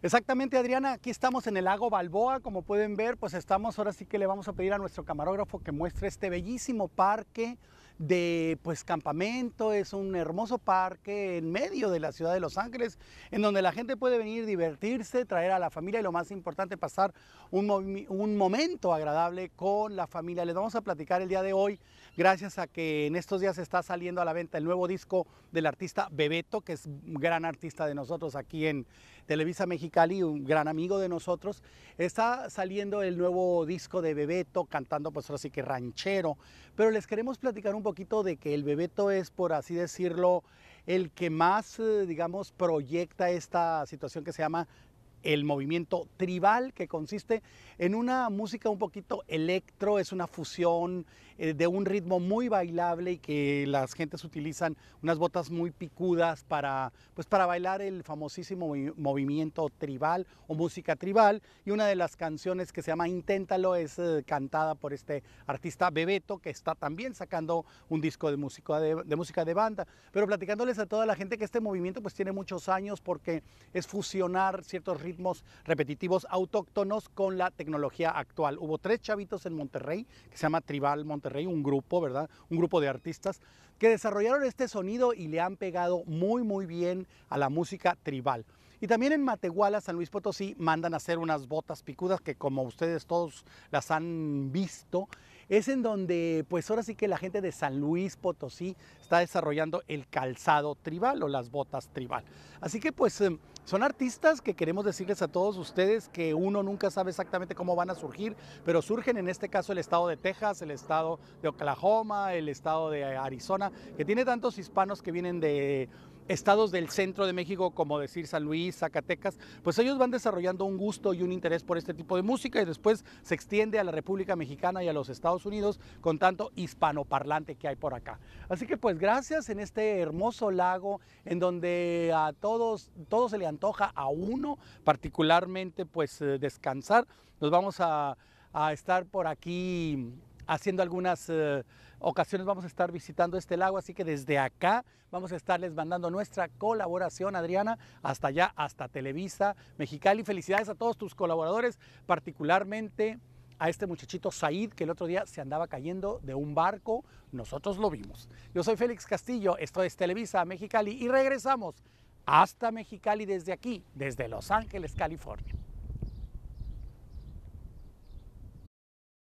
Exactamente Adriana, aquí estamos en el lago Balboa, como pueden ver, pues estamos, ahora sí que le vamos a pedir a nuestro camarógrafo que muestre este bellísimo parque de pues campamento, es un hermoso parque en medio de la ciudad de Los Ángeles, en donde la gente puede venir, divertirse, traer a la familia y lo más importante, pasar un, momento agradable con la familia. Les vamos a platicar el día de hoy, gracias a que en estos días está saliendo a la venta el nuevo disco del artista Bebeto, que es un gran artista de nosotros aquí en Televisa Mexicali, un gran amigo de nosotros. Está saliendo el nuevo disco de Bebeto, cantando pues ahora sí que ranchero, pero les queremos platicar un poquito de que el Bebeto es, por así decirlo, el que más, eh, digamos, proyecta esta situación que se llama el movimiento tribal, que consiste en una música un poquito electro, es una fusión eh, de un ritmo muy bailable y que las gentes utilizan unas botas muy picudas para, pues, para bailar el famosísimo movimiento tribal o música tribal. Y una de las canciones que se llama Inténtalo es eh, cantada por este artista Bebeto, que está también sacando un disco de música de, música de banda. Pero platicándoles a toda la gente que este movimiento pues tiene muchos años porque es fusionar ciertos ritmos ritmos repetitivos autóctonos con la tecnología actual. Hubo tres chavitos en Monterrey, que se llama Tribal Monterrey, un grupo, ¿verdad? Un grupo de artistas que desarrollaron este sonido y le han pegado muy, muy bien a la música tribal. Y también en Matehuala, San Luis Potosí, mandan a hacer unas botas picudas que como ustedes todos las han visto, es en donde pues ahora sí que la gente de San Luis Potosí está desarrollando el calzado tribal o las botas tribal. Así que pues em, son artistas que queremos decirles a todos ustedes que uno nunca sabe exactamente cómo van a surgir, pero surgen en este caso el estado de Texas, el estado de Oklahoma, el estado de Arizona, que tiene tantos hispanos que vienen de estados del centro de México, como decir San Luis, Zacatecas, pues ellos van desarrollando un gusto y un interés por este tipo de música y después se extiende a la República Mexicana y a los Estados Unidos con tanto hispanoparlante que hay por acá. Así que pues gracias en este hermoso lago en donde a todos, todo se le antoja a uno, particularmente pues eh, descansar. Nos vamos a, a estar por aquí haciendo algunas eh, ocasiones vamos a estar visitando este lago, así que desde acá vamos a estarles mandando nuestra colaboración, Adriana, hasta allá, hasta Televisa Mexicali. Felicidades a todos tus colaboradores, particularmente a este muchachito Said, que el otro día se andaba cayendo de un barco. Nosotros lo vimos. Yo soy Félix Castillo, esto es Televisa Mexicali y regresamos hasta Mexicali desde aquí, desde Los Ángeles, California.